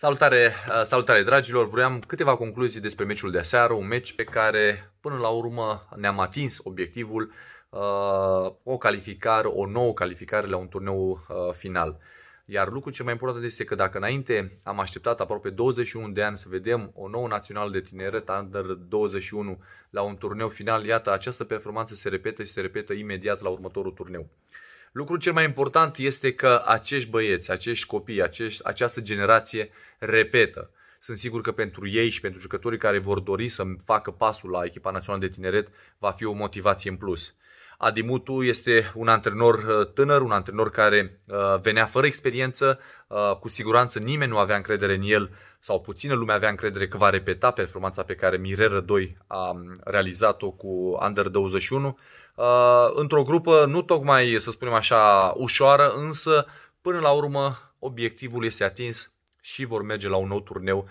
Salutare, uh, salutare dragilor! Vreau câteva concluzii despre meciul de aseară, un meci pe care până la urmă ne-am atins obiectivul, uh, o calificare, o nouă calificare la un turneu uh, final. Iar lucrul cel mai important este că dacă înainte am așteptat aproape 21 de ani să vedem o nouă națională de tineret Under 21 la un turneu final, iată, această performanță se repetă și se repetă imediat la următorul turneu. Lucrul cel mai important este că acești băieți, acești copii, acești, această generație repetă. Sunt sigur că pentru ei și pentru jucătorii care vor dori să facă pasul la echipa națională de tineret va fi o motivație în plus. Adimutu este un antrenor uh, tânăr, un antrenor care uh, venea fără experiență, uh, cu siguranță nimeni nu avea încredere în el sau puțină lume avea încredere că va repeta performanța pe care Mirera 2 a um, realizat-o cu Under 21 într-o grupă nu tocmai, să spunem așa, ușoară, însă până la urmă obiectivul este atins și vor merge la un nou turneu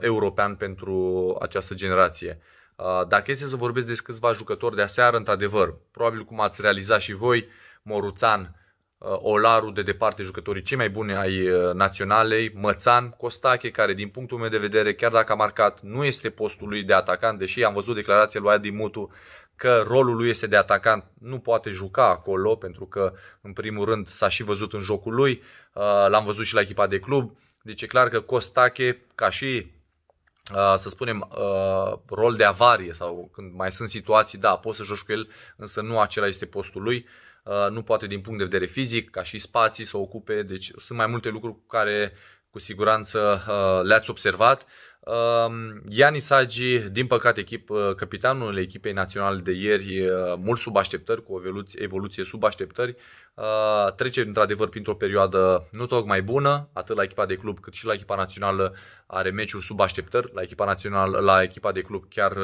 european pentru această generație. Uh, dacă este să vorbesc despre câțiva jucători de aseară, într-adevăr, probabil cum ați realizat și voi, Moruțan, uh, Olaru, de departe jucătorii cei mai buni ai uh, naționalei, Mățan, Costache, care din punctul meu de vedere, chiar dacă a marcat, nu este postul lui de atacant, deși am văzut declarația lui Adi Mutu că rolul lui este de atacant, nu poate juca acolo, pentru că, în primul rând, s-a și văzut în jocul lui, l-am văzut și la echipa de club, deci e clar că Costache, ca și Uh, să spunem, uh, rol de avarie sau când mai sunt situații, da, poți să joci cu el, însă nu acela este postul lui. Uh, nu poate din punct de vedere fizic, ca și spații să ocupe, deci sunt mai multe lucruri cu care cu siguranță le-ați observat. Ehm, Ianis Sagi, din păcate, echip, uh, capitanul echipei naționale de ieri, uh, mult sub așteptări, cu o evoluție, evoluție sub așteptări, uh, trece într-adevăr printr-o perioadă nu tocmai bună, atât la echipa de club cât și la echipa națională are meciuri sub așteptări, la echipa națională, la echipa de club chiar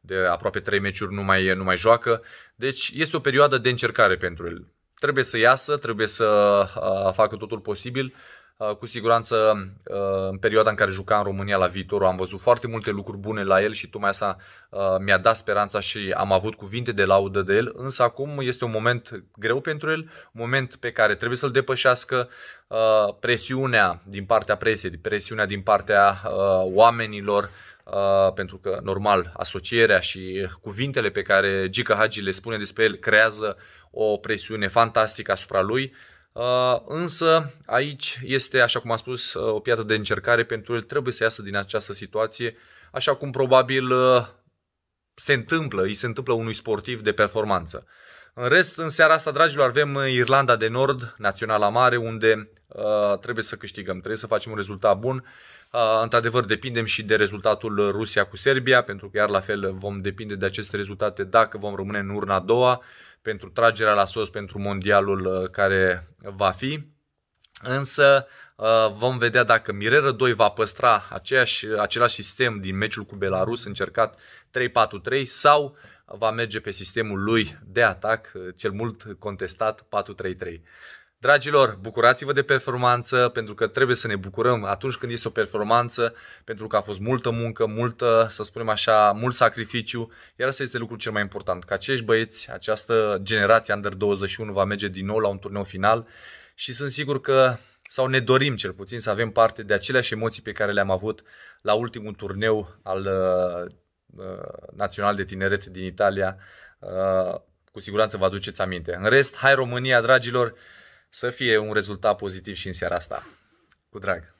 de aproape 3 meciuri nu mai, nu mai joacă, deci este o perioadă de încercare pentru el. Trebuie să iasă, trebuie să facă totul posibil, Uh, cu siguranță, uh, în perioada în care juca în România la viitor, am văzut foarte multe lucruri bune la el și tocmai asta uh, mi-a dat speranța și am avut cuvinte de laudă de el, însă acum este un moment greu pentru el, un moment pe care trebuie să-l depășească presiunea din partea presiei, presiunea din partea oamenilor, pentru că, normal, asocierea și cuvintele pe care Gica Hagi le spune despre el creează o presiune fantastică asupra lui, Uh, însă aici este, așa cum am spus, uh, o piatră de încercare pentru el. Trebuie să iasă din această situație, așa cum probabil uh, se întâmplă, îi se întâmplă unui sportiv de performanță. În rest, în seara asta, dragilor, avem Irlanda de Nord, naționala mare, unde uh, trebuie să câștigăm, trebuie să facem un rezultat bun. Uh, într-adevăr, depindem și de rezultatul Rusia cu Serbia, pentru că iar la fel vom depinde de aceste rezultate dacă vom rămâne în urna a doua. Uh, pentru tragerea la sos pentru mondialul uh, care va fi. Însă uh, vom vedea dacă Mireră 2 va păstra aceeași, același sistem din meciul cu Belarus încercat 3-4-3 sau va merge pe sistemul lui de atac, uh, cel mult contestat 4-3-3. Dragilor, bucurați-vă de performanță pentru că trebuie să ne bucurăm atunci când este o performanță, pentru că a fost multă muncă, multă, să spunem așa, mult sacrificiu, iar asta este lucrul cel mai important, că acești băieți, această generație Under 21 va merge din nou la un turneu final și sunt sigur că sau ne dorim cel puțin să avem parte de aceleași emoții pe care le-am avut la ultimul turneu al uh, uh național de tineret din Italia. Uh, cu siguranță vă aduceți aminte. În rest, hai România, dragilor! să fie un rezultat pozitiv și în seara asta. Cu drag!